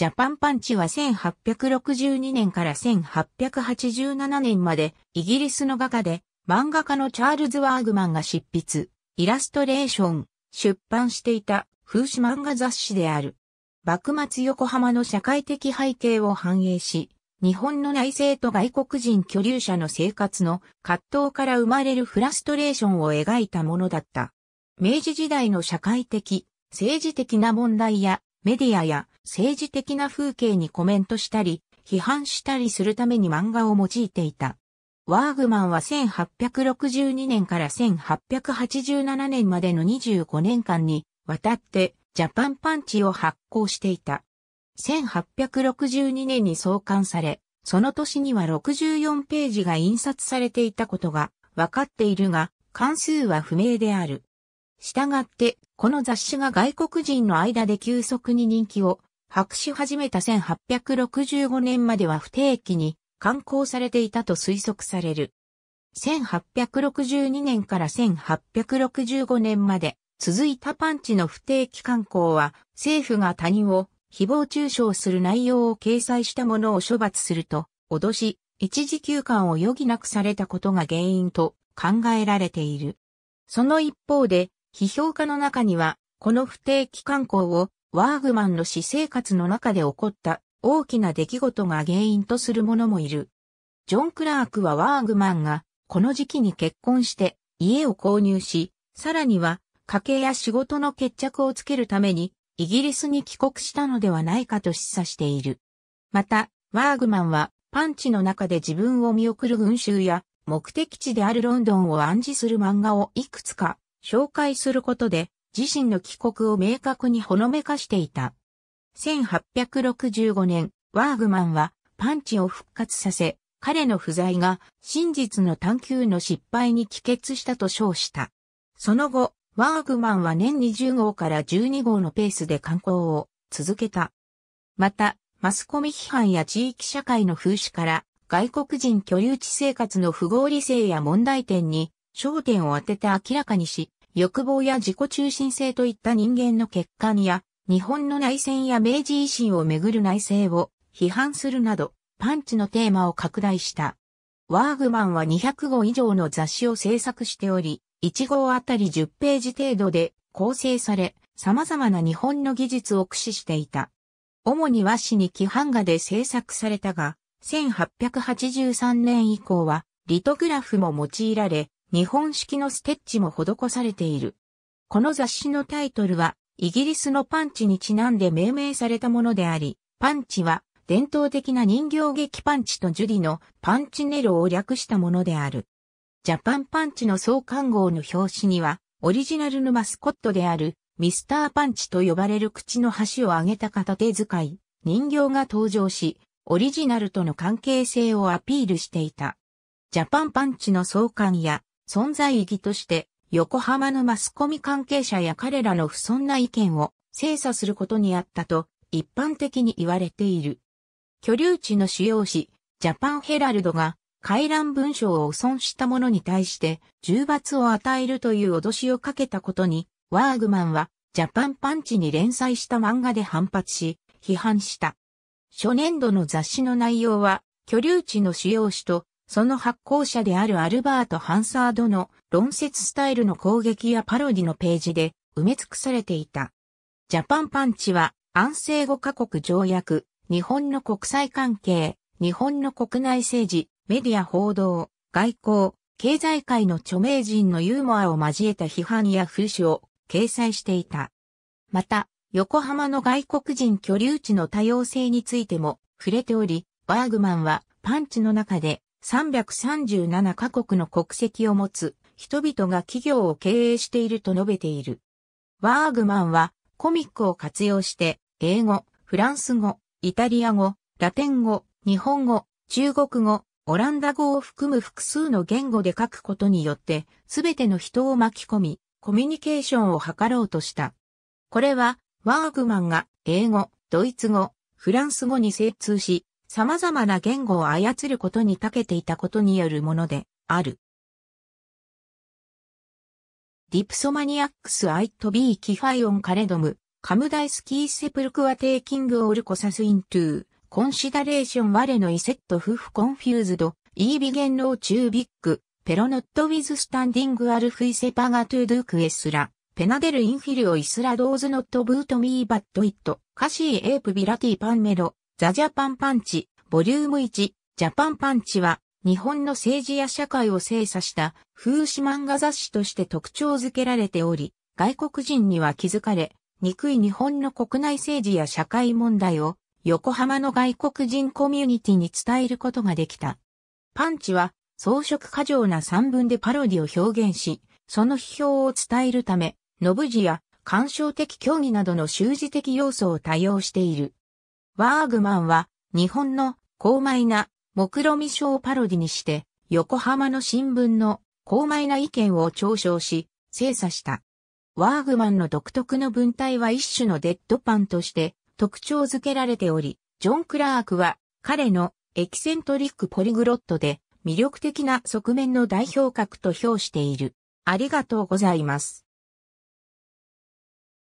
ジャパンパンチは1862年から1887年までイギリスの画家で漫画家のチャールズ・ワーグマンが執筆、イラストレーション、出版していた風刺漫画雑誌である。幕末横浜の社会的背景を反映し、日本の内政と外国人居留者の生活の葛藤から生まれるフラストレーションを描いたものだった。明治時代の社会的、政治的な問題やメディアや政治的な風景にコメントしたり、批判したりするために漫画を用いていた。ワーグマンは1862年から1887年までの25年間に渡ってジャパンパンチを発行していた。1862年に創刊され、その年には64ページが印刷されていたことが分かっているが、関数は不明である。したがって、この雑誌が外国人の間で急速に人気を白紙始めた1865年までは不定期に刊行されていたと推測される。1862年から1865年まで続いたパンチの不定期刊行は政府が他人を誹謗中傷する内容を掲載したものを処罰すると脅し一時休館を余儀なくされたことが原因と考えられている。その一方で批評家の中にはこの不定期刊行をワーグマンの私生活の中で起こった大きな出来事が原因とする者もいる。ジョン・クラークはワーグマンがこの時期に結婚して家を購入し、さらには家計や仕事の決着をつけるためにイギリスに帰国したのではないかと示唆している。また、ワーグマンはパンチの中で自分を見送る群衆や目的地であるロンドンを暗示する漫画をいくつか紹介することで自身の帰国を明確にほのめかしていた。1865年、ワーグマンはパンチを復活させ、彼の不在が真実の探求の失敗に帰結したと称した。その後、ワーグマンは年20号から12号のペースで観光を続けた。また、マスコミ批判や地域社会の風刺から外国人居留地生活の不合理性や問題点に焦点を当てて明らかにし、欲望や自己中心性といった人間の欠陥や、日本の内戦や明治維新をめぐる内政を批判するなど、パンチのテーマを拡大した。ワーグマンは200号以上の雑誌を制作しており、1号あたり10ページ程度で構成され、様々な日本の技術を駆使していた。主に和紙に規範画で制作されたが、1883年以降はリトグラフも用いられ、日本式のステッチも施されている。この雑誌のタイトルは、イギリスのパンチにちなんで命名されたものであり、パンチは伝統的な人形劇パンチとジュリのパンチネロを略したものである。ジャパンパンチの創刊号の表紙には、オリジナルのマスコットであるミスターパンチと呼ばれる口の端を上げた片手使い、人形が登場し、オリジナルとの関係性をアピールしていた。ジャパンパンチの創刊や存在意義として、横浜のマスコミ関係者や彼らの不遜な意見を精査することにあったと一般的に言われている。居留地の使用紙、ジャパンヘラルドが回覧文章を汚損した者に対して重罰を与えるという脅しをかけたことに、ワーグマンはジャパンパンチに連載した漫画で反発し、批判した。初年度の雑誌の内容は、居留地の主要紙とその発行者であるアルバート・ハンサードの論説スタイルの攻撃やパロディのページで埋め尽くされていた。ジャパンパンチは安政5カ国条約、日本の国際関係、日本の国内政治、メディア報道、外交、経済界の著名人のユーモアを交えた批判や風刺を掲載していた。また、横浜の外国人居留地の多様性についても触れており、バーグマンはパンチの中で337カ国の国籍を持つ人々が企業を経営していると述べている。ワーグマンはコミックを活用して英語、フランス語、イタリア語、ラテン語、日本語、中国語、オランダ語を含む複数の言語で書くことによって全ての人を巻き込みコミュニケーションを図ろうとした。これはワーグマンが英語、ドイツ語、フランス語に精通し、様々な言語を操ることに長けていたことによるものである。ディプソマニアックス・アイト・ビー・キファイオン・カレドム、カムダイスキー・セプルクワ・テイキング・オル・コサス・イン・トゥー、コンシダレーション・ワレのイセット・フフ・コンフューズド、イービゲン・ロー・チュー・ビック、ペロ・ノット・ウィズ・スタンディング・アル・フイセ・パガ・トゥ・ドゥ・ク・エスラ、ペナデル・インフィル・オ・イスラ・ドーズ・ノット・ブート・ミー・バッド・イット、カシー・エープ・ビラティ・パンメロ、ザ・ジャパンパンチ、ボリューム1、ジャパンパンチは、日本の政治や社会を精査した風刺漫画雑誌として特徴づけられており、外国人には気づかれ、憎い日本の国内政治や社会問題を横浜の外国人コミュニティに伝えることができた。パンチは装飾過剰な散文でパロディを表現し、その批評を伝えるため、ぶじや干渉的競技などの習字的要素を多用している。ワーグマンは日本の高邁な目論見書をパロディにして、横浜の新聞の高邁な意見を嘲笑し、精査した。ワーグマンの独特の文体は一種のデッドパンとして特徴づけられており、ジョン・クラークは彼のエキセントリックポリグロットで魅力的な側面の代表格と評している。ありがとうございます。